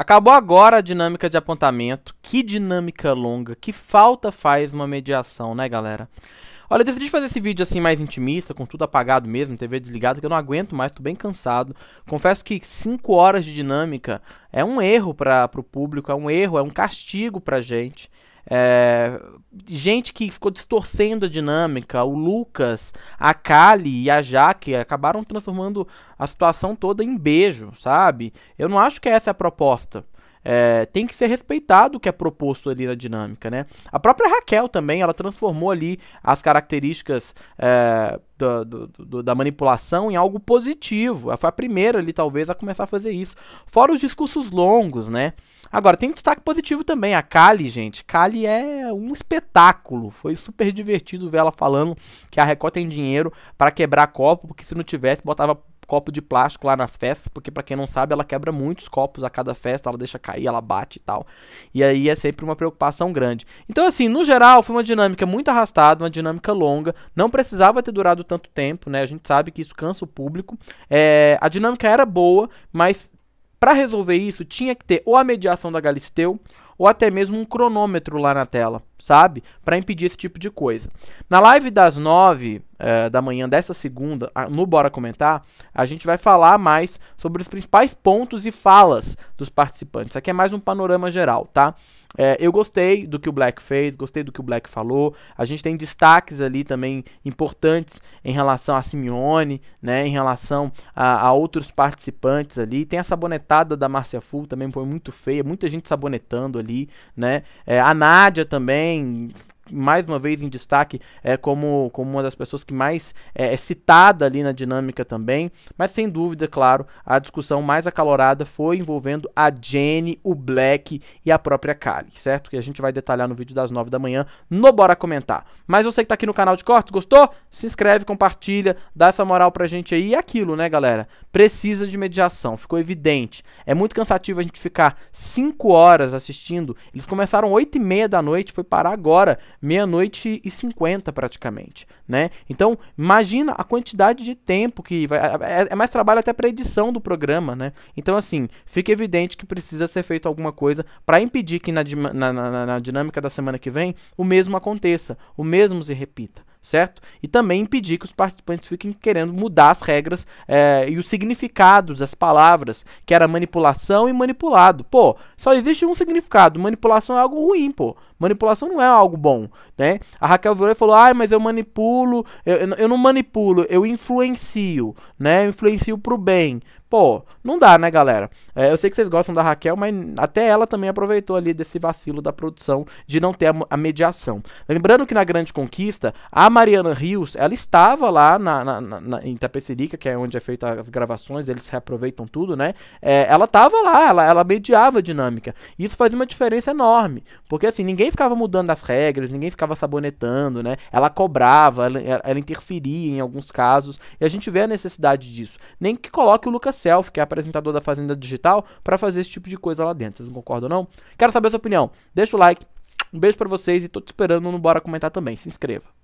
Acabou agora a dinâmica de apontamento. Que dinâmica longa. Que falta faz uma mediação, né, galera? Olha, eu decidi fazer esse vídeo assim mais intimista, com tudo apagado mesmo, TV desligada, que eu não aguento mais, tô bem cansado. Confesso que 5 horas de dinâmica é um erro para o público, é um erro, é um castigo pra gente. É, gente que ficou distorcendo a dinâmica, o Lucas, a Kali e a Jaque acabaram transformando a situação toda em beijo, sabe? Eu não acho que essa é a proposta é, tem que ser respeitado o que é proposto ali na dinâmica, né? A própria Raquel também, ela transformou ali as características é, do, do, do, da manipulação em algo positivo. Ela foi a primeira ali, talvez, a começar a fazer isso. Fora os discursos longos, né? Agora, tem destaque positivo também. A Kali, gente. Kali é um espetáculo. Foi super divertido ver ela falando que a Record tem dinheiro para quebrar copo, porque se não tivesse, botava copo de plástico lá nas festas, porque para quem não sabe, ela quebra muitos copos a cada festa, ela deixa cair, ela bate e tal. E aí é sempre uma preocupação grande. Então, assim, no geral, foi uma dinâmica muito arrastada, uma dinâmica longa, não precisava ter durado tanto tempo, né? A gente sabe que isso cansa o público. É, a dinâmica era boa, mas para resolver isso, tinha que ter ou a mediação da Galisteu, ou até mesmo um cronômetro lá na tela, sabe? Para impedir esse tipo de coisa. Na live das nove uh, da manhã dessa segunda, no Bora Comentar, a gente vai falar mais sobre os principais pontos e falas dos participantes. Aqui é mais um panorama geral, tá? Eh, eu gostei do que o Black fez, gostei do que o Black falou. A gente tem destaques ali também importantes em relação a Simeone, né? Em relação a, a outros participantes ali. Tem a sabonetada da Márcia Full também foi muito feia, muita gente sabonetando ali, né? É, a Nádia também mais uma vez em destaque é, como, como uma das pessoas que mais é, é citada ali na dinâmica também. Mas sem dúvida, claro, a discussão mais acalorada foi envolvendo a Jenny, o Black e a própria Kali, certo? Que a gente vai detalhar no vídeo das 9 da manhã no Bora Comentar. Mas você que tá aqui no canal de cortes, gostou? Se inscreve, compartilha, dá essa moral pra gente aí. E aquilo, né, galera? Precisa de mediação, ficou evidente. É muito cansativo a gente ficar 5 horas assistindo. Eles começaram 8 e meia da noite, foi parar agora, meia-noite e cinquenta praticamente, né? Então, imagina a quantidade de tempo que vai é, é, é mais trabalho até para edição do programa, né? Então, assim, fica evidente que precisa ser feito alguma coisa para impedir que na, na, na, na dinâmica da semana que vem o mesmo aconteça, o mesmo se repita, certo? E também impedir que os participantes fiquem querendo mudar as regras é, e os significados das palavras, que era manipulação e manipulado. Pô, só existe um significado, manipulação é algo ruim, pô. Manipulação não é algo bom, né? A Raquel e falou, ai, mas eu manipulo, eu, eu não manipulo, eu influencio, né? Eu influencio pro bem. Pô, não dá, né, galera? É, eu sei que vocês gostam da Raquel, mas até ela também aproveitou ali desse vacilo da produção de não ter a, a mediação. Lembrando que na Grande Conquista, a Mariana Rios, ela estava lá na, na, na, em Tapecerica, que é onde é feita as gravações, eles reaproveitam tudo, né? É, ela estava lá, ela, ela mediava a dinâmica. Isso fazia uma diferença enorme, porque assim, ninguém ficava mudando as regras, ninguém ficava sabonetando, né? Ela cobrava, ela, ela interferia em alguns casos, e a gente vê a necessidade disso. Nem que coloque o Lucas Self, que é apresentador da Fazenda Digital, para fazer esse tipo de coisa lá dentro. Vocês não concordam, não? Quero saber a sua opinião. Deixa o like, um beijo para vocês e tô te esperando no Bora Comentar também. Se inscreva.